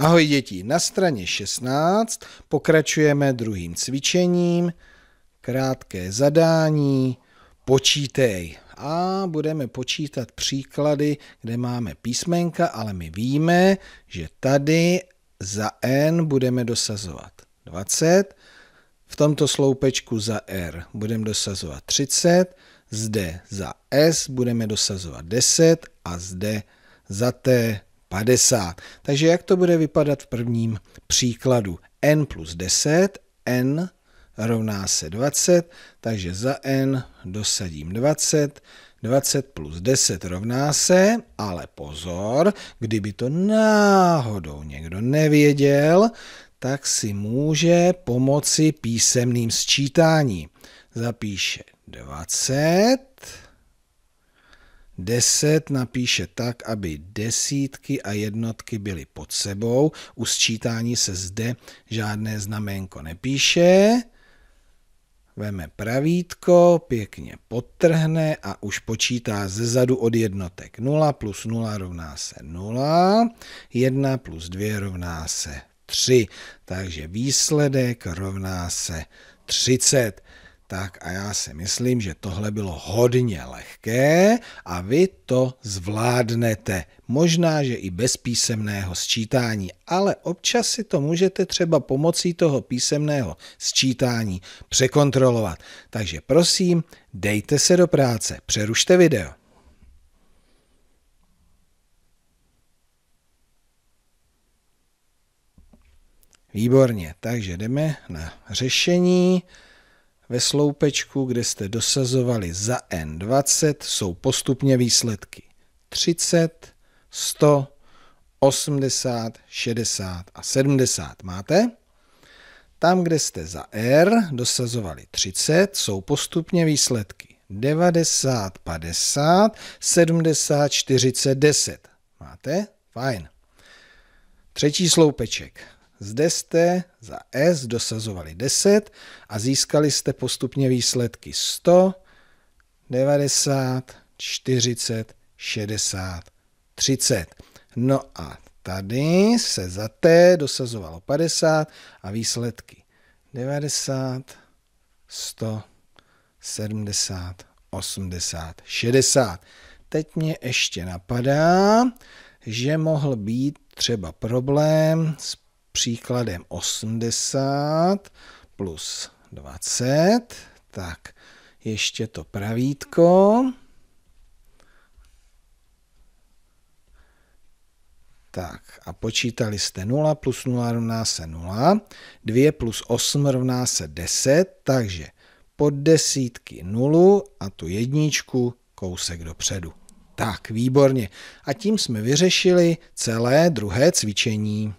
Ahoj děti, na straně 16 pokračujeme druhým cvičením, krátké zadání, počítej. A budeme počítat příklady, kde máme písmenka, ale my víme, že tady za n budeme dosazovat 20, v tomto sloupečku za r budeme dosazovat 30, zde za s budeme dosazovat 10 a zde za t 50. Takže jak to bude vypadat v prvním příkladu? n plus 10, n rovná se 20, takže za n dosadím 20, 20 plus 10 rovná se, ale pozor, kdyby to náhodou někdo nevěděl, tak si může pomoci písemným sčítání. Zapíše 20, 10 napíše tak, aby desítky a jednotky byly pod sebou. U sčítání se zde žádné znaménko nepíše. Veme pravítko, pěkně podtrhne a už počítá ze zadu od jednotek. 0 plus 0 rovná se 0, 1 plus 2 rovná se 3. Takže výsledek rovná se 30. Tak a já si myslím, že tohle bylo hodně lehké a vy to zvládnete. Možná, že i bez písemného sčítání, ale občas si to můžete třeba pomocí toho písemného sčítání překontrolovat. Takže prosím, dejte se do práce, přerušte video. Výborně, takže jdeme na řešení ve sloupečku, kde jste dosazovali za N20, jsou postupně výsledky 30, 100, 80, 60 a 70. Máte? Tam, kde jste za R dosazovali 30, jsou postupně výsledky 90, 50, 70, 40, 10. Máte? Fajn. Třetí sloupeček. Zde jste za S dosazovali 10 a získali jste postupně výsledky 100, 90, 40, 60, 30. No a tady se za T dosazovalo 50 a výsledky 90, 100, 70, 80, 60. Teď mě ještě napadá, že mohl být třeba problém s příkladem 80 plus 20, tak ještě to pravítko. Tak a počítali jste 0 plus 0 rovná se 0, 2 plus 8 rovná se 10, takže pod desítky 0 a tu jedničku kousek dopředu. Tak, výborně. A tím jsme vyřešili celé druhé cvičení.